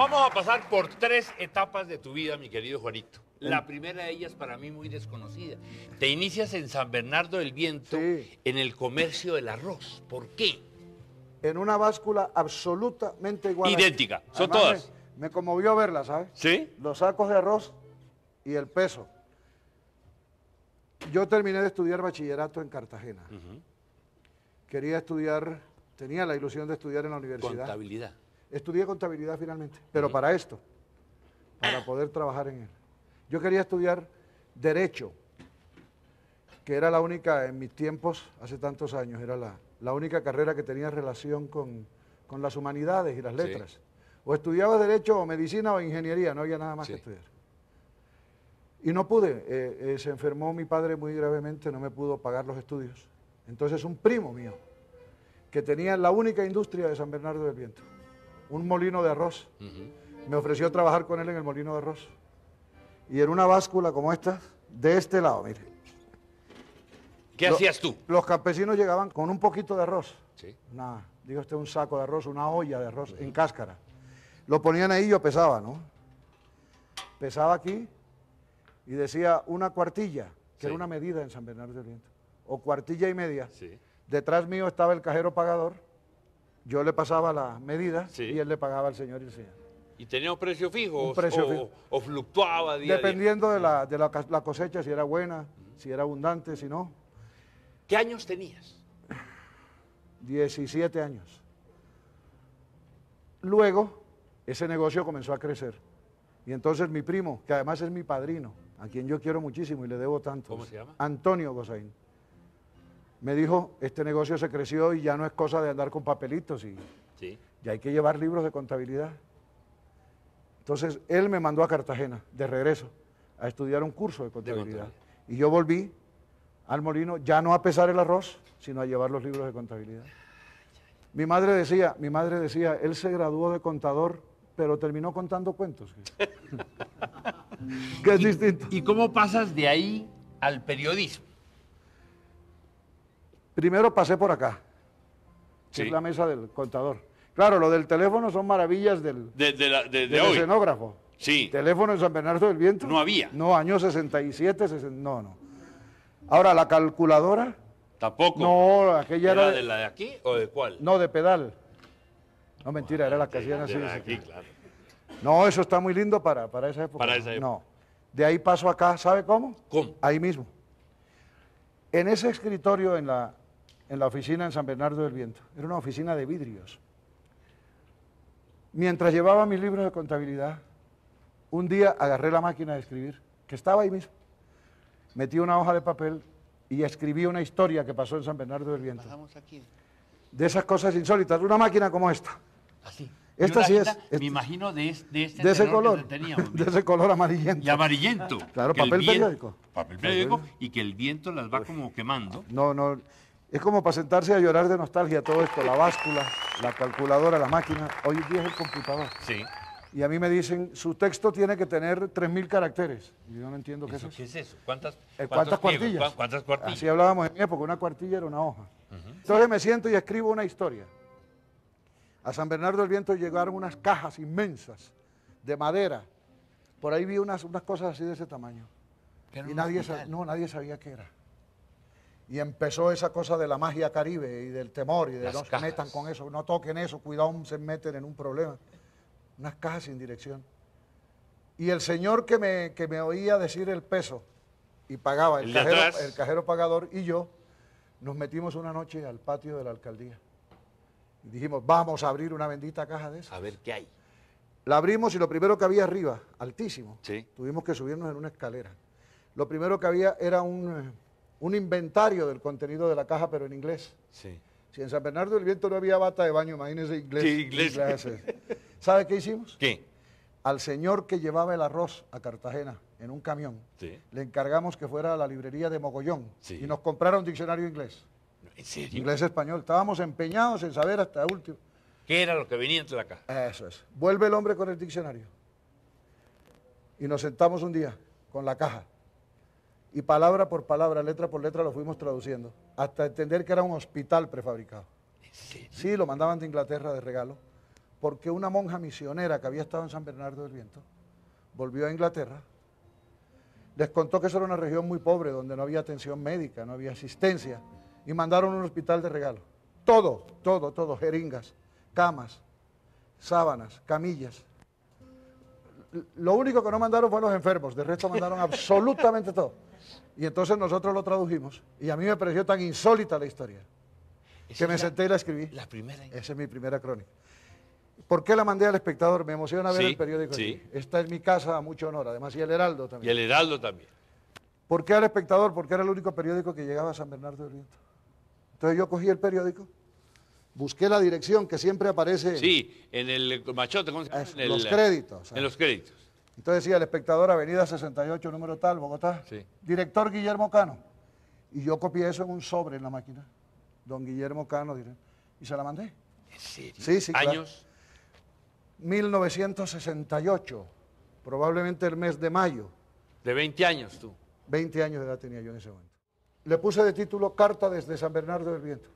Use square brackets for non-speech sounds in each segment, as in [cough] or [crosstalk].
Vamos a pasar por tres etapas de tu vida, mi querido Juanito. La primera de ellas para mí muy desconocida. Te inicias en San Bernardo del Viento en el comercio del arroz. ¿Por qué? En una báscula absolutamente igual. Idéntica, son todas. Me, conmovió verla, ¿sabes? Sí. Los sacos de arroz y el peso. Yo terminé de estudiar bachillerato en Cartagena. Quería estudiar, tenía la ilusión de estudiar en la universidad. Contabilidad. Estudié contabilidad finalmente, pero para esto, para poder trabajar en él. Yo quería estudiar derecho, que era la única en mis tiempos, hace tantos años, era la, única carrera que tenía relación con, las humanidades y las letras. O estudiaba derecho o medicina o ingeniería, no había nada más que estudiar. Y no pude, eh, eh, se enfermó mi padre muy gravemente, no me pudo pagar los estudios. Entonces un primo mío, que tenía la única industria de San Bernardo del Viento, un molino de arroz. Me ofreció trabajar con él en el molino de arroz. Y en una báscula como esta, de este lado, mire. ¿Qué hacías tú? Los campesinos llegaban con un poquito de arroz. Sí. Una, digo este un saco de arroz, una olla de arroz en cáscara. Lo ponían ahí y yo pesaba, ¿no? Pesaba aquí y decía una cuartilla, que era una medida en San Bernardo de Oriente, o cuartilla y media. Sí. Detrás mío estaba el cajero pagador yo le pasaba la medida y él le pagaba al señor y el señor. ¿Y tenía un precio fijo? o, fluctuaba Dependiendo a día. Mm. de, la, de la, cosecha, si era buena, si era abundante, si no. ¿Qué años tenías? 17 años. Luego, ese negocio comenzó a crecer. Y entonces mi primo, que además es mi padrino, a quien yo quiero muchísimo y le debo tanto. ¿Cómo se llama? Antonio Gozaín me dijo, este negocio se creció y ya no es cosa de andar con papelitos y, sí. hay que llevar libros de contabilidad. Entonces, él me mandó a Cartagena, de regreso, a estudiar un curso de contabilidad. Y yo volví al molino, ya no a pesar el arroz, sino a llevar los libros de contabilidad. Mi madre decía, mi madre decía, él se graduó de contador, pero terminó contando cuentos. [laughs] distinto. ¿Y cómo pasas de ahí al periodismo? Primero pasé por acá, es la mesa del contador. Claro, lo del teléfono son maravillas del, de, la, escenógrafo. Sí. Teléfono de San Bernardo del Viento. No había. No, año 67, no, no. Ahora, la calculadora. Tampoco. No, aquella era. era de la de aquí o de cuál? No, de pedal. No, mentira, era la que hacían así. De aquí, claro. No, eso está muy lindo para, para esa época. Para esa época. No. De ahí paso acá, ¿sabe cómo? ¿Cómo? Ahí mismo. En ese escritorio, en la, en la oficina en San Bernardo del Viento. Era una oficina de vidrios. Mientras llevaba mis libros de contabilidad, un día agarré la máquina de escribir, que estaba ahí mismo. Metí una hoja de papel y escribí una historia que pasó en San Bernardo del Viento. Aquí. De esas cosas insólitas, una máquina como esta. Así. Esta sí es. me imagino de, este ese color. Teníamos, [laughs] de ese color amarillento. Y amarillento. Claro, papel periódico. Papel periódico y que el viento las va como quemando. No, no. Es como para sentarse a llorar de nostalgia todo esto, la báscula, la calculadora, la máquina. Hoy día es el computador. Sí. Y a mí me dicen, su texto tiene que tener 3.000 caracteres. Y yo no entiendo qué es eso. ¿Qué es eso? ¿Cuántas, eh, ¿cuántas cuartillas? ¿Cuántas Así hablábamos en mi época, una cuartilla era una hoja. Entonces me siento y escribo una historia. A San Bernardo del Viento llegaron unas cajas inmensas de madera. Por ahí vi unas, unas cosas así de ese tamaño. y nadie, no, nadie sabía qué era. Y empezó esa cosa de la magia caribe y del temor y de los no se metan con eso, no toquen eso, cuidado, se meten en un problema. Unas cajas sin dirección. Y el señor que me, que me oía decir el peso y pagaba, el, cajero, pagador y yo, nos metimos una noche al patio de la alcaldía. Y dijimos, vamos a abrir una bendita caja de esas. A ver qué hay. La abrimos y lo primero que había arriba, altísimo, tuvimos que subirnos en una escalera. Lo primero que había era un un inventario del contenido de la caja, pero en inglés. Sí. Si en San Bernardo del Viento no había bata de baño, imagínese inglés. Sí, inglés. inglés ¿Sabe qué hicimos? ¿Qué? Al señor que llevaba el arroz a Cartagena en un camión, le encargamos que fuera a la librería de Mogollón y nos comprara un diccionario inglés. ¿En serio? Inglés-español. Estábamos empeñados en saber hasta último. ¿Qué era lo que venía entre la caja? Eso es. Vuelve el hombre con el diccionario. Y nos sentamos un día con la caja y palabra por palabra, letra por letra lo fuimos traduciendo, hasta entender que era un hospital prefabricado. Sí, lo mandaban de Inglaterra de regalo, porque una monja misionera que había estado en San Bernardo del Viento volvió a Inglaterra, les contó que eso era una región muy pobre, donde no había atención médica, no había asistencia, y mandaron un hospital de regalo. Todo, todo, todo, jeringas, camas, sábanas, camillas. Lo único que no mandaron fue los enfermos, de resto mandaron absolutamente todo. Y entonces nosotros lo tradujimos. Y a mí me pareció tan insólita la historia que me senté y la escribí. La primera. Esa es mi primera crónica. ¿Por qué la mandé al espectador? Me emociona ver el periódico. Sí. Esta es mi casa, a mucho honor. Además, y el Heraldo también. Y el Heraldo también. ¿Por qué al espectador? Porque era el único periódico que llegaba a San Bernardo del Oriente. Entonces yo cogí el periódico, busqué la dirección que siempre aparece. Sí, en el machote. los créditos. En los créditos. Entonces decía el espectador, Avenida 68, número tal, Bogotá. Sí. Director Guillermo Cano. Y yo copié eso en un sobre en la máquina. Don Guillermo Cano, y se la mandé. ¿En serio? Sí, sí. ¿Años? 1968, probablemente el mes de mayo. ¿De 20 años tú? 20 años de edad tenía yo en ese momento. Le puse de título Carta desde San Bernardo del Viento.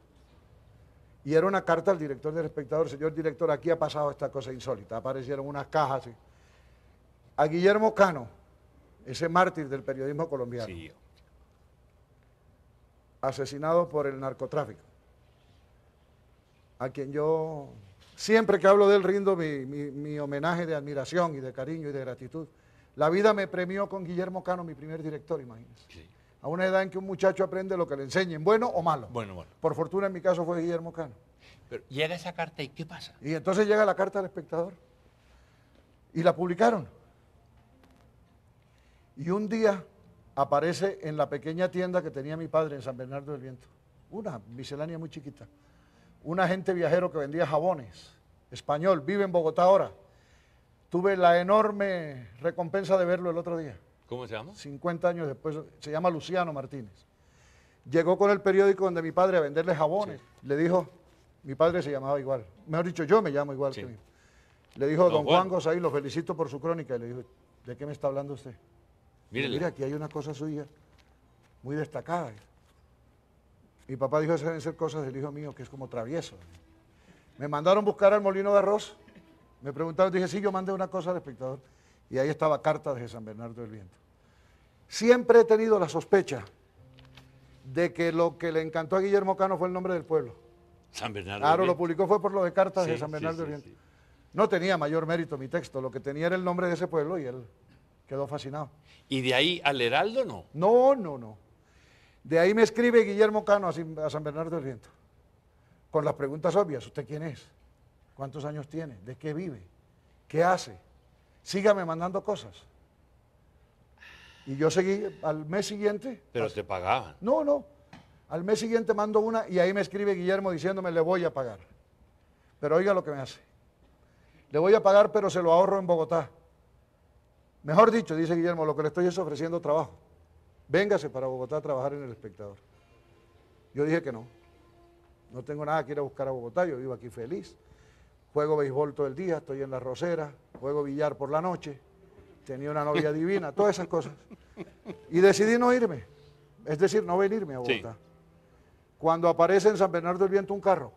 Y era una carta al director del espectador, señor director, aquí ha pasado esta cosa insólita. Aparecieron unas cajas. ¿sí? a Guillermo Cano, ese mártir del periodismo colombiano, asesinado por el narcotráfico, a quien yo siempre que hablo de él rindo mi, homenaje de admiración y de cariño y de gratitud. La vida me premió con Guillermo Cano, mi primer director, imagínense. A una edad en que un muchacho aprende lo que le enseñen, bueno o malo. Bueno, Por fortuna en mi caso fue Guillermo Cano. Pero llega esa carta y ¿qué pasa? Y entonces llega la carta al espectador. Y la publicaron. Y un día aparece en la pequeña tienda que tenía mi padre en San Bernardo del Viento, una miscelánea muy chiquita, un agente viajero que vendía jabones, español, vive en Bogotá ahora. Tuve la enorme recompensa de verlo el otro día. ¿Cómo se llama? 50 años después, se llama Luciano Martínez. Llegó con el periódico donde mi padre a venderle jabones. Le dijo, mi padre se llamaba igual, mejor dicho, yo me llamo igual que Le dijo, don, Juan, Juan lo felicito por su crónica. Y le dijo, ¿de qué me está hablando usted? Mira, aquí hay una cosa suya muy destacada. Mi papá dijo, esas deben ser cosas del hijo mío, que es como travieso. Me mandaron buscar al molino de arroz. Me preguntaron, dije, sí, yo mandé una cosa al espectador. Y ahí estaba carta de San Bernardo del Viento. Siempre he tenido la sospecha de que lo que le encantó a Guillermo Cano fue el nombre del pueblo. San Bernardo. Claro, Viento. lo publicó fue por lo de cartas de San Bernardo del Viento. No tenía mayor mérito mi texto, lo que tenía era el nombre de ese pueblo y él Quedó fascinado. ¿Y de ahí al Heraldo no? No, no, no. De ahí me escribe Guillermo Cano a San Bernardo del Viento. Con las preguntas obvias, ¿usted quién es? ¿Cuántos años tiene? ¿De qué vive? ¿Qué hace? Sígame mandando cosas. Y yo seguí al mes siguiente. Pero te pagaban. No, no. Al mes siguiente mando una y ahí me escribe Guillermo diciéndome le voy a pagar. Pero oiga lo que me hace. Le voy a pagar, pero se lo ahorro en Bogotá. Mejor dicho, dice Guillermo, lo que le estoy es ofreciendo trabajo. Véngase para Bogotá a trabajar en el espectador. Yo dije que no. No tengo nada que ir a buscar a Bogotá, yo vivo aquí feliz. Juego béisbol todo el día, estoy en la rosera, juego billar por la noche, tenía una novia [laughs] divina, todas esas cosas. Y decidí no irme, es decir, no venirme a Bogotá. Cuando aparece en San Bernardo del Viento un carro,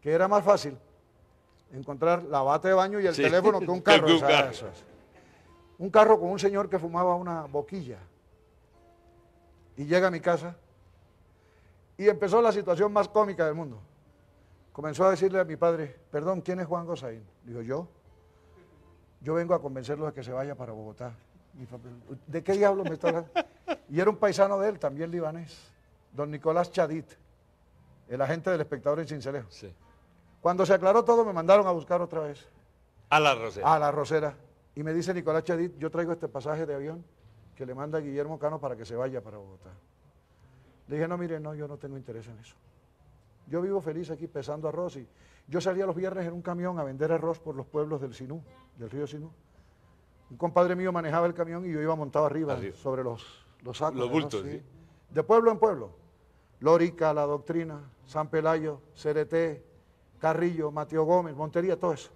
que era más fácil encontrar la bata de baño y el teléfono que un [laughs] carro un carro con un señor que fumaba una boquilla. Y llega a mi casa y empezó la situación más cómica del mundo. Comenzó a decirle a mi padre, perdón, ¿quién es Juan Gosaín? Dijo, yo. Yo vengo a convencerlo de que se vaya para Bogotá. ¿De qué diablo me está hablando? Y era un paisano de él, también libanés, don Nicolás Chadit, el agente del espectador en Cincelejo. Sí. Cuando se aclaró todo, me mandaron a buscar otra vez. A la Rosera. A la Rosera. Y me dice Nicolás Chadit, yo traigo este pasaje de avión que le manda Guillermo Cano para que se vaya para Bogotá. Le dije, no, mire, no, yo no tengo interés en eso. Yo vivo feliz aquí pesando arroz y yo salía los viernes en un camión a vender arroz por los pueblos del Sinú, del río Sinú. Un compadre mío manejaba el camión y yo iba montado arriba sobre los, los sacos. bultos, De pueblo en pueblo. Lórica, La Doctrina, San Pelayo, Cereté, Carrillo, Mateo Gómez, Montería, todo eso.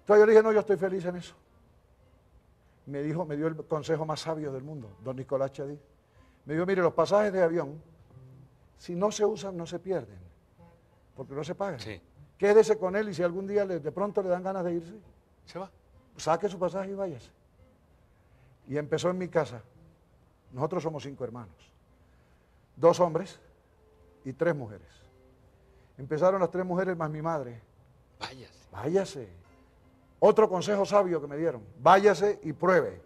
Entonces yo le dije, no, yo estoy feliz en eso me dijo, me dio el consejo más sabio del mundo, don Nicolás Chadí. Me dijo, mire, los pasajes de avión, si no se usan, no se pierden, porque no se pagan. Quédese con él y si algún día de pronto le dan ganas de irse, se va. Saque su pasaje y váyase. Y empezó en mi casa. Nosotros somos cinco hermanos. Dos hombres y tres mujeres. Empezaron las tres mujeres más mi madre. Váyase. Váyase. Otro consejo sabio que me dieron, váyase y pruebe.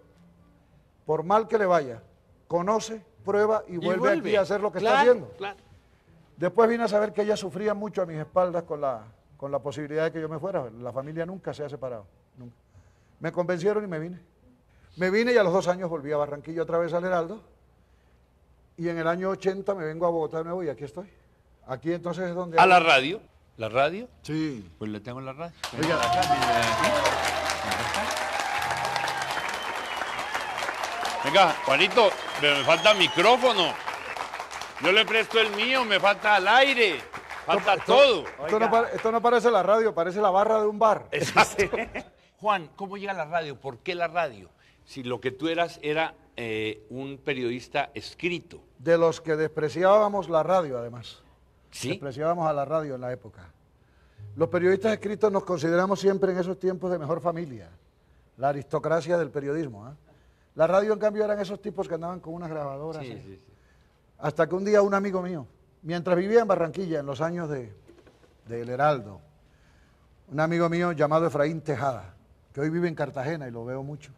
Por mal que le vaya, conoce, prueba y vuelve, a hacer lo que está haciendo. Después vine a saber que ella sufría mucho a mis espaldas con la, con la posibilidad de que yo me fuera. La familia nunca se ha separado, nunca. Me convencieron y me vine. Me vine y a los dos años volví a Barranquilla otra vez al Heraldo. Y en el año 80 me vengo a Bogotá de nuevo y aquí estoy. Aquí entonces es donde... A la radio. ¿La radio? Sí. Pues le tengo la radio. Venga, Juanito, pero me falta micrófono. Yo le presto el mío, me falta el aire. Falta todo. Esto no, parece la radio, parece la barra de un bar. Exacto. [laughs] Juan, ¿cómo llega la radio? ¿Por qué la radio? Si lo que tú eras era eh, un periodista escrito. De los que despreciábamos la radio, además. ¿Sí? despreciábamos a la radio en la época. Los periodistas escritos nos consideramos siempre en esos tiempos de mejor familia, la aristocracia del periodismo. ¿ah? La radio, en cambio, eran esos tipos que andaban con unas grabadoras. ¿eh? Hasta que un día un amigo mío, mientras vivía en Barranquilla, en los años de, de El Heraldo, un amigo mío llamado Efraín Tejada, que hoy vive en Cartagena y lo veo mucho,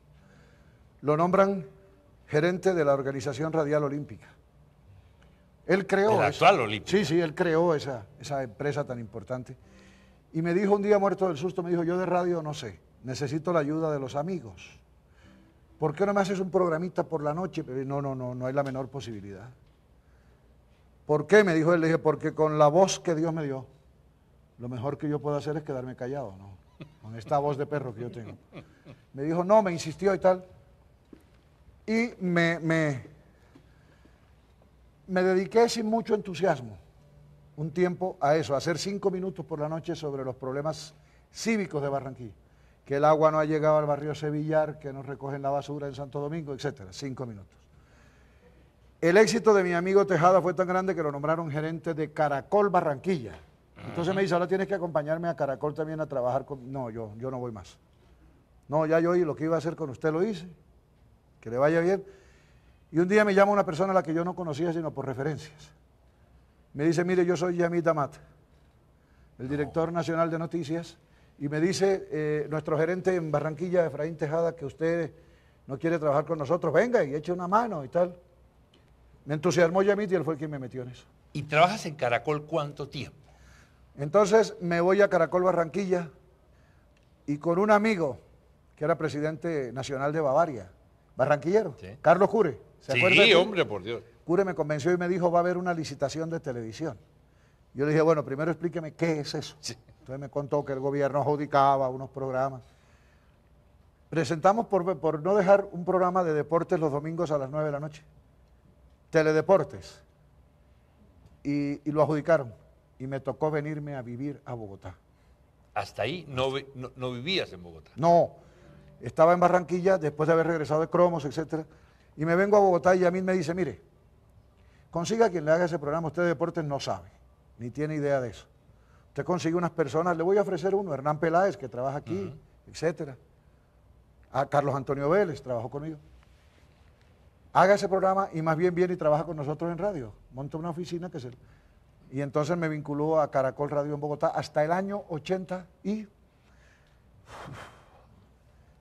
lo nombran gerente de la Organización Radial Olímpica. Él creó. Sí, sí, él creó esa, esa empresa tan importante. Y me dijo un día muerto del susto, me dijo, yo de radio no sé, necesito la ayuda de los amigos. ¿Por qué no me haces un programita por la noche? no, no, no, no hay la menor posibilidad. ¿Por qué? Me dijo él, le dije, porque con la voz que Dios me dio, lo mejor que yo puedo hacer es quedarme callado, ¿no? Con esta voz de perro que yo tengo. Me dijo, no, me insistió y tal. Y me, me dediqué sin mucho entusiasmo un tiempo a eso, a hacer cinco minutos por la noche sobre los problemas cívicos de Barranquilla. Que el agua no ha llegado al barrio Sevillar, que no recogen la basura en Santo Domingo, etcétera. Cinco minutos. El éxito de mi amigo Tejada fue tan grande que lo nombraron gerente de Caracol Barranquilla. Entonces me dice, ahora tienes que acompañarme a Caracol también a trabajar con... No, yo, yo no voy más. No, ya yo y lo que iba a hacer con usted lo hice. Que le vaya bien. Y un día me llama una persona a la que yo no conocía sino por referencias. Me dice, mire, yo soy Yamit Amat, el director nacional de noticias, y me dice eh, nuestro gerente en Barranquilla, Efraín Tejada, que usted no quiere trabajar con nosotros, venga y eche una mano y tal. Me entusiasmó Yamit y él fue quien me metió en eso. ¿Y trabajas en Caracol cuánto tiempo? Entonces me voy a Caracol Barranquilla y con un amigo que era presidente nacional de Bavaria, barranquillero, Carlos Cure sí, hombre, por Dios. Cure me convenció y me dijo, va a haber una licitación de televisión. Yo le dije, bueno, primero explíqueme qué es eso. Entonces me contó que el gobierno adjudicaba unos programas. Presentamos por, por no dejar un programa de deportes los domingos a las 9 de la noche. Teledeportes. Y, lo adjudicaron. Y me tocó venirme a vivir a Bogotá. Hasta ahí no, no vivías en Bogotá. No, estaba en Barranquilla después de haber regresado de Cromos, etcétera y me vengo a Bogotá y a mí me dice, mire, consiga quien le haga ese programa, usted de deportes no sabe, ni tiene idea de eso. Usted consigue unas personas, le voy a ofrecer uno, Hernán Peláez, que trabaja aquí, etcétera. A Carlos Antonio Vélez, trabajó conmigo. Haga ese programa y más bien viene y trabaja con nosotros en radio. Monta una oficina que es el. Y entonces me vinculó a Caracol Radio en Bogotá hasta el año 80 y...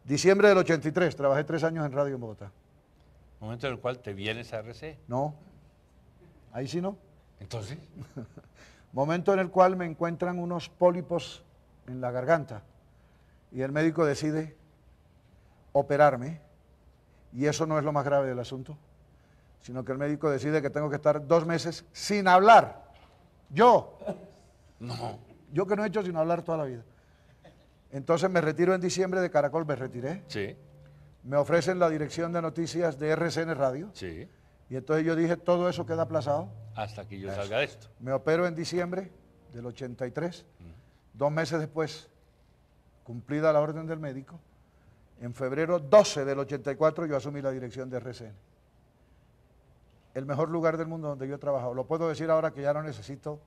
Diciembre del 83, trabajé tres años en radio en Bogotá. Momento en el cual te vienes a RC. No. Ahí sí no. Entonces. [laughs] Momento en el cual me encuentran unos pólipos en la garganta y el médico decide operarme y eso no es lo más grave del asunto, sino que el médico decide que tengo que estar dos meses sin hablar. Yo. No. Yo que no he hecho sino hablar toda la vida. Entonces me retiro en diciembre de Caracol, me retiré. Sí me ofrecen la dirección de noticias de RCN Radio. Sí. Y entonces yo dije, todo eso queda aplazado. Hasta que yo salga de esto. Me opero en diciembre del 83. Mm. Dos meses después, cumplida la orden del médico, en febrero 12 del 84 yo asumí la dirección de RCN. El mejor lugar del mundo donde yo he trabajado. Lo puedo decir ahora que ya no necesito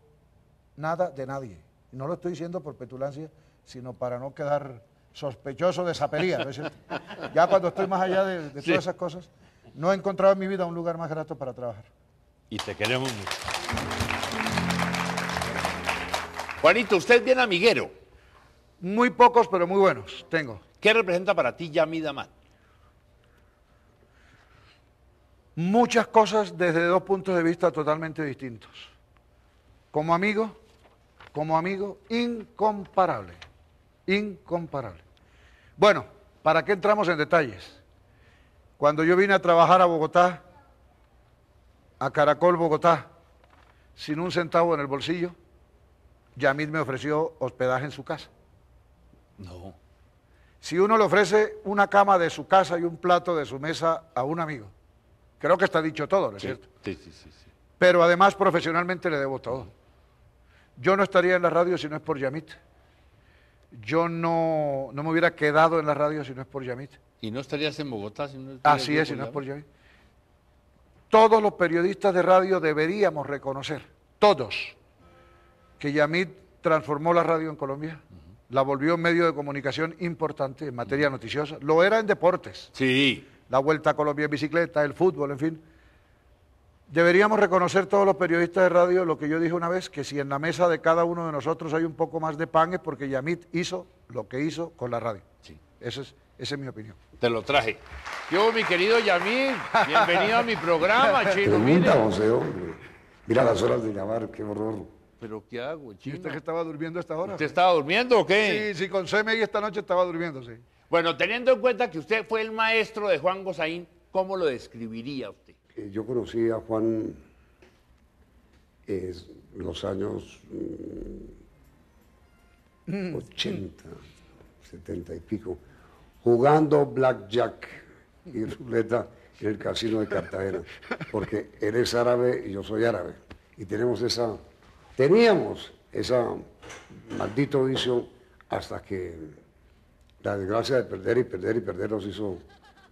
nada de nadie. Y no lo estoy diciendo por petulancia, sino para no quedar sospechoso de esa ¿no es cierto? Ya cuando estoy más allá de, todas esas cosas, no he encontrado en mi vida un lugar más grato para trabajar. Y te queremos mucho. Juanito, usted es bien amiguero. Muy pocos, pero muy buenos, tengo. ¿Qué representa para ti Yamida Damat? Muchas cosas desde dos puntos de vista totalmente distintos. Como amigo, como amigo, incomparable incomparable. Bueno, ¿para qué entramos en detalles? Cuando yo vine a trabajar a Bogotá, a Caracol Bogotá, sin un centavo en el bolsillo, Yamit me ofreció hospedaje en su casa. No. Si uno le ofrece una cama de su casa y un plato de su mesa a un amigo, creo que está dicho todo, ¿no es cierto? Sí, sí, sí, sí, Pero además profesionalmente le debo todo. Yo no estaría en la radio si no es por Yamit yo no, no me hubiera quedado en la radio si no es por Yamit. ¿Y no estarías en Bogotá si no Así es, si no es por Yamit. Todos los periodistas de radio deberíamos reconocer, todos, que Yamit transformó la radio en Colombia, la volvió un medio de comunicación importante en materia noticiosa, lo era en deportes. Sí. La vuelta a Colombia en bicicleta, el fútbol, en fin Deberíamos reconocer todos los periodistas de radio lo que yo dije una vez, que si en la mesa de cada uno de nosotros hay un poco más de pan es porque Yamit hizo lo que hizo con la radio. Sí. es, esa es mi opinión. Te lo traje. Yo, mi querido Yamit, bienvenido a mi programa, [laughs] chino. José, Mira las horas de llamar, qué horror. ¿Pero qué hago, chino? ¿Y usted que estaba durmiendo a esta hora? ¿Usted estaba durmiendo o qué? Sí, sí, con CMI esta noche estaba durmiendo, sí. Bueno, teniendo en cuenta que usted fue el maestro de Juan Gozaín, ¿cómo lo describiría usted? yo conocí a Juan en los años 80, mm, 70 mm. y pico, jugando blackjack y ruleta en el casino de Cartagena, porque él es árabe y yo soy árabe. Y tenemos esa, teníamos esa maldito vicio hasta que la desgracia de perder y perder y perder nos hizo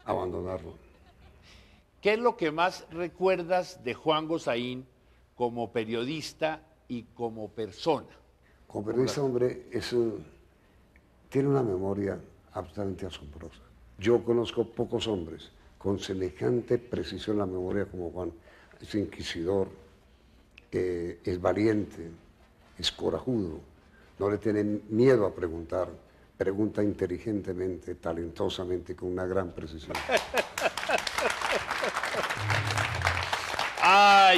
abandonarlo. ¿Qué es lo que más recuerdas de Juan Gozaín como periodista y como persona? Como periodista, hombre, tiene una memoria absolutamente asombrosa. Yo conozco pocos hombres con semejante precisión en la memoria como Juan. Es inquisidor, eh, es valiente, es corajudo, no le tiene miedo a preguntar, pregunta inteligentemente, talentosamente, con una gran precisión. [laughs]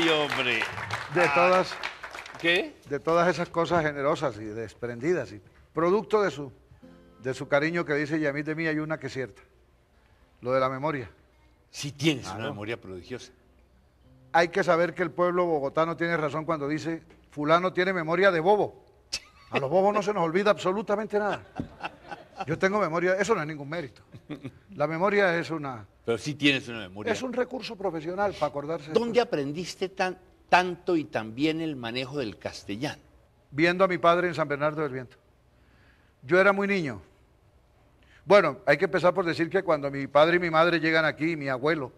hombre. De ah, todas. De todas esas cosas generosas y desprendidas. Y producto de su, de su cariño que dice a mí de mí, hay una que es cierta. Lo de la memoria. Sí tienes una memoria prodigiosa. Hay que saber que el pueblo bogotano tiene razón cuando dice, fulano tiene memoria de bobo. A los bobos no se nos olvida absolutamente nada. Yo tengo memoria, eso no es ningún mérito. La memoria es una... Pero sí tienes una memoria. Es un recurso profesional para acordarse. ¿Dónde aprendiste tanto y también el manejo del castellano? Viendo a mi padre en San Bernardo del Viento. Yo era muy niño. Bueno, hay que empezar por decir que cuando mi padre y mi madre llegan aquí, mi abuelo,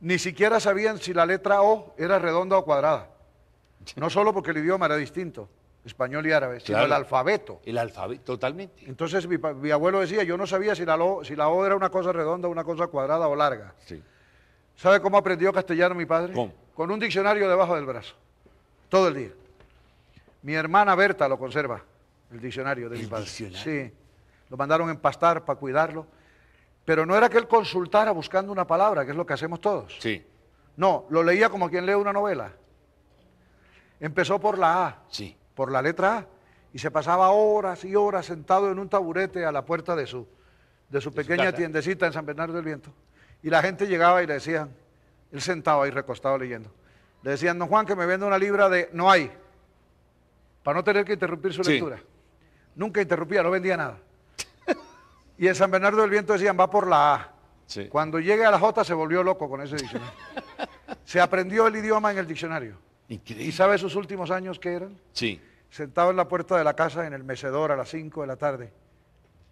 ni siquiera sabían si la letra O era redonda o cuadrada. [laughs] No solo porque el idioma era distinto, español y árabe, sino el alfabeto. El alfabeto, totalmente. Entonces mi, abuelo decía, yo no sabía si la, o, era una cosa redonda, una cosa cuadrada o larga. Sí. ¿Sabe cómo aprendió castellano mi padre? ¿Cómo? Con un diccionario debajo del brazo, todo el día. Mi hermana Berta lo conserva, el diccionario de mi padre. Sí, lo mandaron empastar para cuidarlo. Pero no era que él consultara buscando una palabra, que es lo que hacemos todos. Sí. No, lo leía como quien lee una novela. Empezó por la A. Sí por la letra A y se pasaba horas y horas sentado en un taburete a la puerta de su, de su pequeña tiendecita en San Bernardo del Viento. Y la gente llegaba y le decían, él sentado ahí recostado leyendo, le decían, don Juan, que me venda una libra de no hay, para no tener que interrumpir su lectura. Nunca interrumpía, no vendía nada. [laughs] y en San Bernardo del Viento decían, va por la A. Cuando llegue a la J se volvió loco con ese diccionario. se aprendió el idioma en el diccionario. ¿Y sabe sus últimos años qué eran? Sí. Sentado en la puerta de la casa, en el mecedor, a las 5 de la tarde,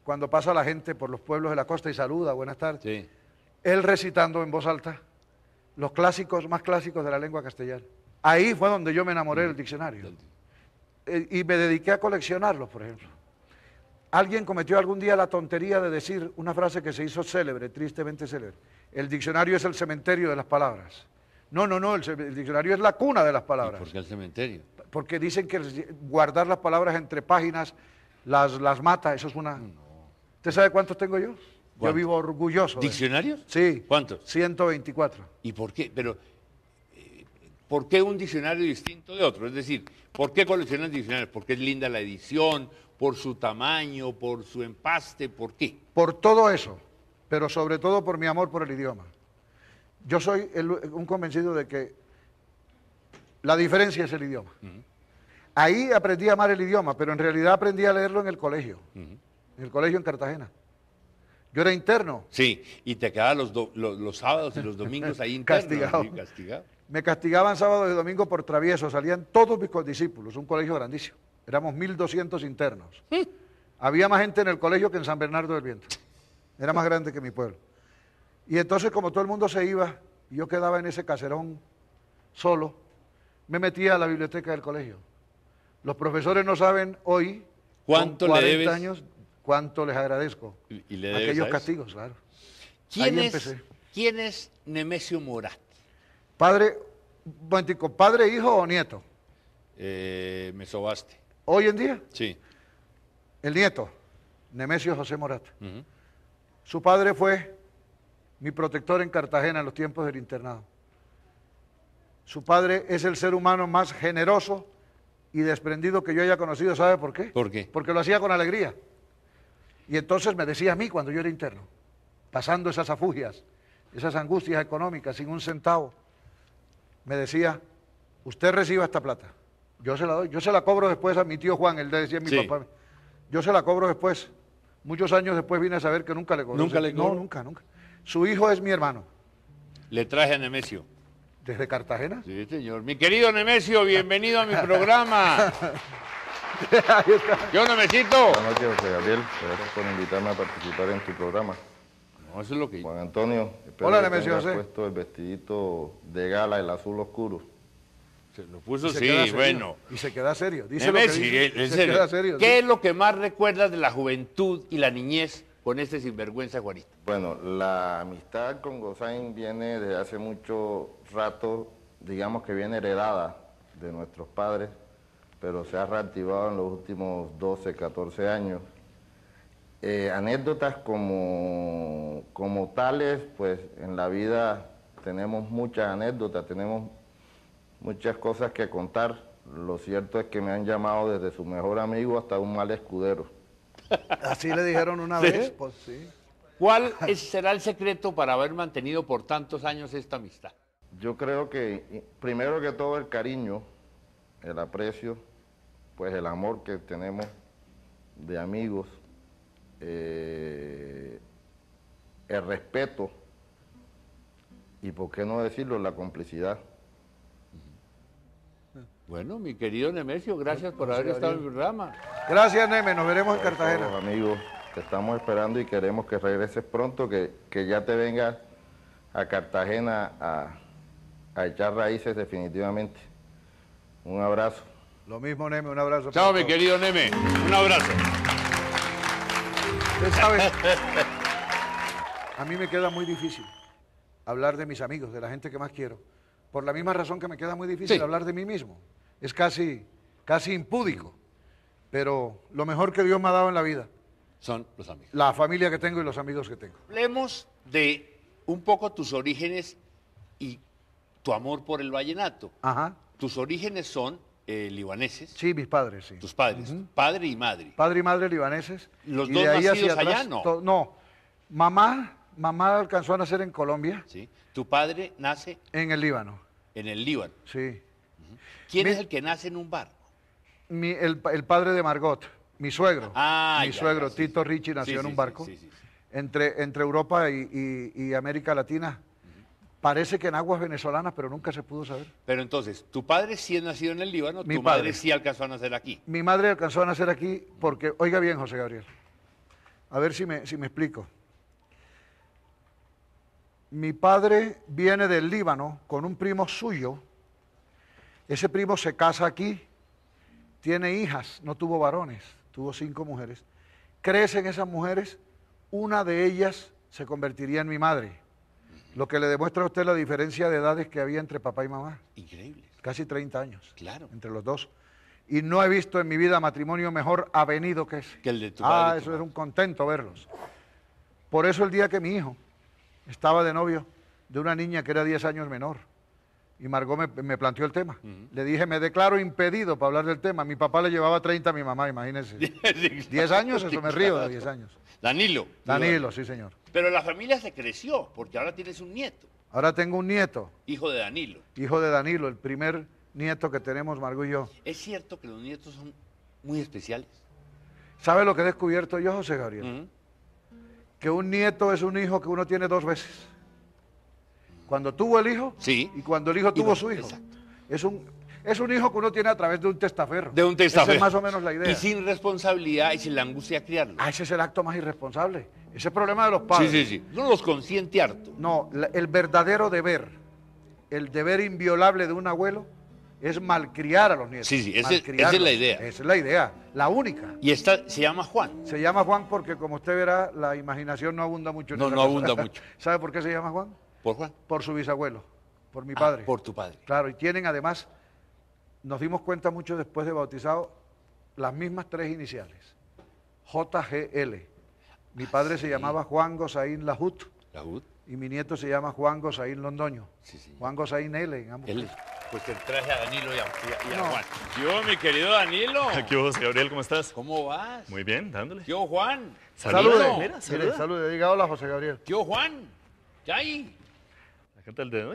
cuando pasa la gente por los pueblos de la costa y saluda, buenas tardes. Sí. Él recitando en voz alta los clásicos más clásicos de la lengua castellana. Ahí fue donde yo me enamoré del mm. diccionario. Eh, y me dediqué a coleccionarlos, por ejemplo. Alguien cometió algún día la tontería de decir una frase que se hizo célebre, tristemente célebre. El diccionario es el cementerio de las palabras. No, no, no, el, diccionario es la cuna de las palabras. ¿Por qué el cementerio? Porque dicen que guardar las palabras entre páginas las, las mata, eso es una... ¿Usted sabe cuántos tengo yo? Yo vivo orgulloso. ¿Diccionarios? Sí. ¿Cuántos? 124. ¿Y por qué? Pero, eh, ¿por qué un diccionario distinto de otro? Es decir, ¿por qué coleccionan diccionarios? Porque es linda la edición, por su tamaño, por su empaste, ¿por qué? Por todo eso, pero sobre todo por mi amor por el idioma. Yo soy un convencido de que la diferencia es el idioma. Ahí aprendí a amar el idioma, pero en realidad aprendí a leerlo en el colegio, en el colegio en Cartagena. Yo era interno. Sí, y te quedaban los, los, sábados y los domingos ahí [laughs] interno. castigado. Me castigaban sábados y domingos por travieso. Salían todos mis condiscípulos, un colegio grandísimo. Éramos 1.200 internos. Mm. Había más gente en el colegio que en San Bernardo del Viento. Era más grande que mi pueblo. Y entonces como todo el mundo se iba, yo quedaba en ese caserón solo, me metía a la biblioteca del colegio. Los profesores no saben hoy, ¿Cuánto años, cuánto les agradezco. Y, le aquellos castigos, claro. ¿Quién es, Nemesio Morat? Padre, cuántico. ¿padre, hijo o nieto? Eh, me sobaste. ¿Hoy en día? Sí. El nieto, Nemesio José Morat. Su padre fue mi protector en Cartagena en los tiempos del internado. Su padre es el ser humano más generoso y desprendido que yo haya conocido, ¿sabe por qué? ¿Por qué? Porque lo hacía con alegría. Y entonces me decía a mí cuando yo era interno, pasando esas afugias, esas angustias económicas sin un centavo, me decía, usted reciba esta plata, yo se la doy, yo se la cobro después a mi tío Juan, él decía a mi papá, yo se la cobro después. Muchos años después vine a saber que nunca le cobró. Nunca le cobró. No, nunca, nunca. Su hijo es mi hermano. Le traje a Nemesio. ¿Desde Cartagena? Sí, señor. Mi querido Nemesio, bienvenido a mi [laughs] programa. Yo Nemesito. ¿Qué Buenas noches, José Gabriel. Gracias por invitarme a participar en tu programa. No, eso es lo que... Juan Antonio, Hola, que Se José. puesto el vestidito de gala, el azul oscuro. Se lo puso, se sí, bueno. Y se queda serio. Dice lo que dice. Se serio. Queda serio. ¿Qué es lo que más recuerdas de la juventud y la niñez con este sinvergüenza Juanito? Bueno, la amistad con Gozain viene desde hace mucho rato, digamos que viene heredada de nuestros padres, pero se ha reactivado en los últimos 12, 14 años. Eh, anécdotas como, como tales, pues en la vida tenemos muchas anécdotas, tenemos muchas cosas que contar. Lo cierto es que me han llamado desde su mejor amigo hasta un mal escudero. Así le dijeron una vez, pues, ¿Cuál será el secreto para haber mantenido por tantos años esta amistad? Yo creo que primero que todo el cariño, el aprecio, pues el amor que tenemos de amigos, eh, el respeto y, por qué no decirlo, la complicidad. Bueno, mi querido Nemesio, gracias por haber estado en el programa. Gracias, Neme, nos veremos en Cartagena. Amigos, te estamos esperando y queremos que regreses pronto, que, ya te vengas a Cartagena a, echar raíces definitivamente. Un abrazo. Lo mismo, Neme, un abrazo. Chao, mi querido Neme, un abrazo. Usted sabe, [laughs] a mí me queda muy difícil hablar de mis amigos, de la gente que más quiero, por la misma razón que me queda muy difícil hablar de mí mismo es casi, casi impúdico, pero lo mejor que Dios me ha dado en la vida son los amigos. La familia que tengo y los amigos que tengo. Hablemos de un poco tus orígenes y tu amor por el vallenato. Ajá. Tus orígenes son eh, libaneses. Sí, mis padres, sí. Tus padres, padre y madre. Padre y madre libaneses. ¿Los dos nacidos allá, no? No, mamá, mamá alcanzó a nacer en Colombia. Sí. ¿Tu padre nace? En el Líbano. En el Líbano. Sí. ¿Quién es el que nace en un barco? el, padre de Margot, mi suegro. Ah, mi suegro, Tito Richie nació en un barco. entre, Europa y, América Latina. Parece que en aguas venezolanas, pero nunca se pudo saber. Pero entonces, tu padre sí es nacido en el Líbano, Mi tu padre. madre sí alcanzó a nacer aquí. Mi madre alcanzó a nacer aquí porque, oiga bien, José Gabriel, a ver si me explico. Mi padre viene del Líbano con un primo suyo ese primo se casa aquí, tiene hijas, no tuvo varones, tuvo cinco mujeres. Crecen esas mujeres, una de ellas se convertiría en mi madre. Lo que le demuestra a usted la diferencia de edades que había entre papá y mamá. Increíble. Casi 30 años. Claro. Entre los dos. Y no he visto en mi vida matrimonio mejor avenido que ese. Que el de tu ah, padre Ah, eso es un contento verlos. Por eso el día que mi hijo estaba de novio de una niña que era 10 años menor, y Margot me, planteó el tema. Le dije, me declaro impedido para hablar del tema. Mi papá le llevaba 30 a mi mamá, imagínense. 10 [laughs] años, eso me río de 10 años. Danilo. Danilo, sí, señor. Pero la familia se creció, porque ahora tienes un nieto. Ahora tengo un nieto. Hijo de Danilo. Hijo de Danilo, el primer nieto que tenemos, Margot y yo. ¿Es cierto que los nietos son muy especiales? ¿Sabe lo que he descubierto yo, José Gabriel? Que un nieto es un hijo que uno tiene dos veces. Cuando tuvo el hijo y cuando el hijo tuvo su hijo. Es un es un hijo que uno tiene a través de un testaferro. De un testaferro. Esa es más o menos la idea. Y sin responsabilidad y sin la angustia de criarlo. Ah, ese es el acto más irresponsable. Ese es el problema de los padres. Sí, sí, sí. No los consiente harto. No, el verdadero deber, el deber inviolable de un abuelo es malcriar a los nietos. Sí, sí, esa es la idea. Esa es la idea, la única. Y esta se llama Juan. Se llama Juan porque, como usted verá, la imaginación no abunda mucho. En no, no abunda [laughs] mucho. ¿Sabe por qué se llama Juan? ¿Por Juan? Por su bisabuelo, por mi ah, padre. por tu padre. Claro, y tienen además, nos dimos cuenta mucho después de bautizado, las mismas tres iniciales. JGL. Mi ah, padre se llamaba Juan Gosaín Lajut. Lahut. Y mi nieto se llama Juan Gosaín Londoño. Sí, sí. Juan Gosaín L en ambos. L. Pues el traje a Danilo y a, Juan. Yo, mi querido Danilo. Aquí [laughs] José Gabriel, ¿cómo estás? ¿Cómo vas? Muy bien, dándole. Yo, Juan. Saludos. Saludos, Diga hola, José Gabriel. Yo, Juan. ¿Ya ahí?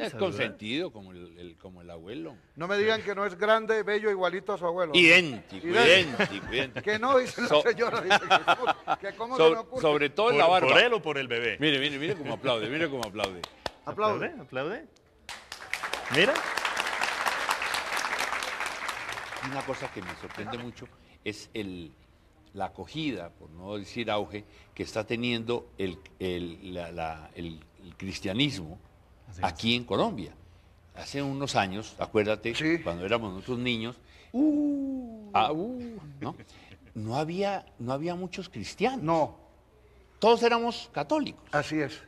Es consentido como el, como el abuelo. No me digan que no es grande, bello, igualito a su abuelo. Idéntico, idéntico, idéntico. Que no, dice la señora. Dice que, cómo se Sobre todo en la barba. ¿Por él o por el bebé? Mire, mire, mire cómo aplaude, mire cómo aplaude. ¿Aplaude? ¿Aplaude? Mira. Una cosa que me sorprende mucho es el, la acogida, por no decir auge, que está teniendo el, el cristianismo aquí en Colombia. Hace unos años, acuérdate, cuando éramos nosotros niños, uh, ah, uh ¿no? había, no había muchos cristianos. No. Todos éramos católicos. Así es.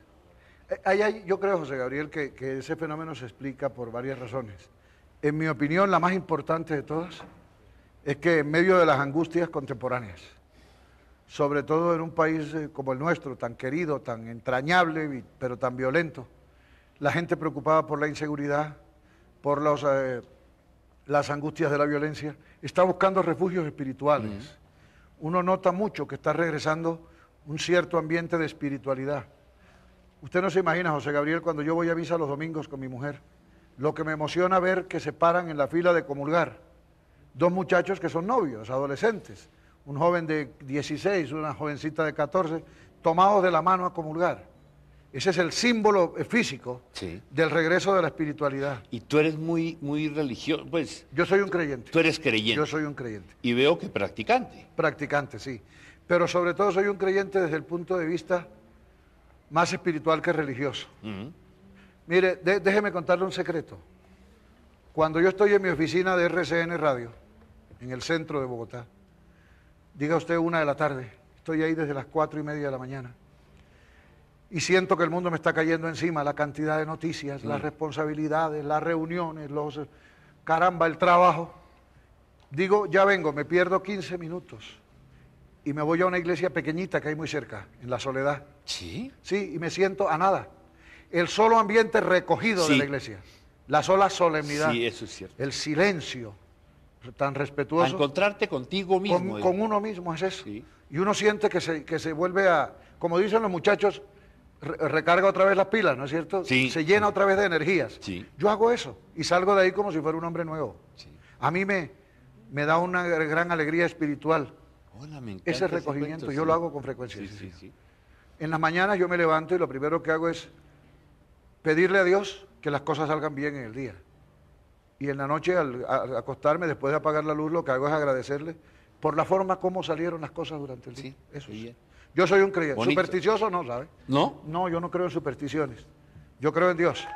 Eh, yo creo, José Gabriel, que ese fenómeno se explica por varias razones. En mi opinión, la más importante de todas es que en medio de las angustias contemporáneas, sobre todo en un país eh, como el nuestro, tan querido, tan entrañable, pero tan violento, la gente preocupada por la inseguridad, por eh, las angustias de la violencia, está buscando refugios espirituales. Uno nota mucho que está regresando un cierto ambiente de espiritualidad. Usted no se imagina, José Gabriel, cuando yo voy a misa los domingos con mi mujer, lo que me emociona ver que se paran en la fila de comulgar dos muchachos que son novios, adolescentes, un joven de 16, una jovencita de 14, tomados de la mano a comulgar. Ese es el símbolo físico del regreso de la espiritualidad. Y tú eres muy, muy religioso, pues. Yo soy un creyente. Tú eres creyente. Yo soy un creyente. Y veo que practicante. Practicante, sí. Pero sobre todo soy un creyente desde el punto de vista más espiritual que religioso. Mm. Mire, déjeme contarle un secreto. Cuando yo estoy en mi oficina de RCN Radio, en el centro de Bogotá, diga usted una de la tarde, estoy ahí desde las cuatro y media de la mañana y siento que el mundo me está cayendo encima, la cantidad de noticias, las responsabilidades, las reuniones, los caramba, el trabajo. Digo, ya vengo, me pierdo 15 minutos y me voy a una iglesia pequeñita que hay muy cerca, en la soledad. Sí. Sí, y me siento a nada. El solo ambiente recogido de la iglesia, la sola solemnidad, sí, eso es cierto. el silencio tan respetuoso. encontrarte contigo mismo. Con, eh. uno mismo es eso. Sí. Y uno siente que se vuelve a, como dicen los muchachos, recarga otra vez las pilas, ¿no es cierto? Sí. Se llena otra vez de energías. Sí. Yo hago eso y salgo de ahí como si fuera un hombre nuevo. A mí me, me da una gran alegría espiritual. ese recogimiento, yo lo hago con frecuencia. En las mañanas yo me levanto y lo primero que hago es pedirle a Dios que las cosas salgan bien en el día. Y en la noche, al, acostarme, después de apagar la luz, lo que hago es agradecerle por la forma como salieron las cosas durante el día. Eso es. Yo soy un creyente. ¿Supersticioso? No, ¿sabe? ¿No? No, yo no creo en supersticiones. Yo creo en Dios.